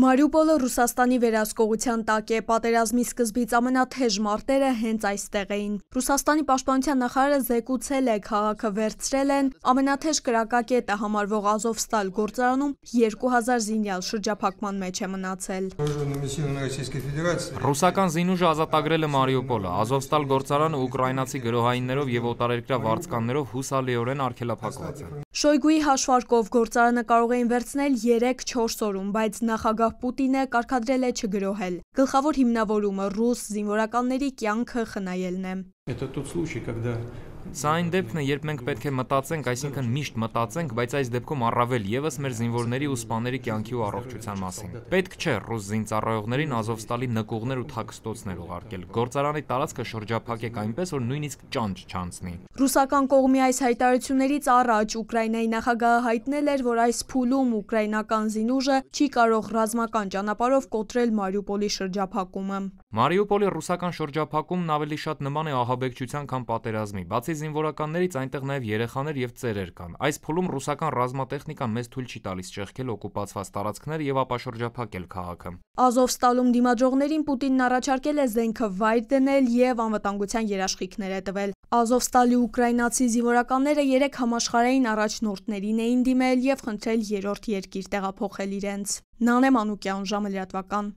Մարիուպոլը Ռուսաստանի վերահսկողության տակ է, պատերազմի սկզբից ամենաթեժ մարտերը հենց այստեղ էին։ Ռուսաստանի պաշտպանության նախարարը զեկուցել է, քաղաքը վերցրել են ամենաթեժ կրակակետը համարվող Ազովստալ գործարանում 2000 զինյալ շրջափակման մեջ է մնացել։ Ռուսական զինուժը ազատագրել է Մարիուպոլը։ Ազովստալ գործարանը ուկրաինացի գրոհայիններով եւ օտարերկրյա վարձկաններով հուսալիորեն արգելափակված է։ Շոյգուի հաշվարկով գործարանը կարող էին վերցնել 3-4 օրում, բայց նախագահ եկավ Պուտինը կարգադրել է չգրոհել։ Գլխավոր հիմնավորումը՝ ռուս զինվորականների կյանքը խնայելն է։ Это тот случай, когда Սա այն դեպքն է, երբ մենք պետք է մտածենք, այսինքն միշտ մտածենք, բայց այս դեպքում առավել եւս մեր զինվորների ու սպաների կյանքի ու առողջության մասին։ Պետք չէ ռուս զինծառայողներին Ազովստալի նկուղներ ու թաքստոցներ ուղարկել։ Գործարանի տարածքը շրջափակեք այնպես, որ նույնիսկ ճանճ չանցնի։ Ռուսական կողմի այս հայտարարություններից առաջ Ուկրաինայի նախագահը հայտնել էր, որ այս փուլում ուկրաինական զինուժը չի կարող ռազմական ճանապարհով կոտրել Մարիուպոլի շրջափակումը։ Մարիուպոլի ռուսական շրջափակումն ավելի շատ նման է ահաբեկչության, քան պատերազմի։ Բացի զինվորականներից, այնտեղ նաև երեխաներ եւ ծերեր կան։ Այս փուլում ռուսական ռազմատեխնիկան մեզ թույլ չի տալիս ճեղքել օկուպացված տարածքներ եւ ապաշրջափակել քաղաքը։ Ազովստալում դիմադրողներին Պուտինն առաջարկել է զենքը վայր դնել եւ անվտանգության երաշխիքներ է տվել։ Ազովստալի ուկրաինացի զինվորականները 3 համաշխարհային առաջնորդներին էին դիմել եւ խնդրել երրորդ երկիր տեղափոխել իրենց։ Նանե Մանուկյան ժամը լրատվական։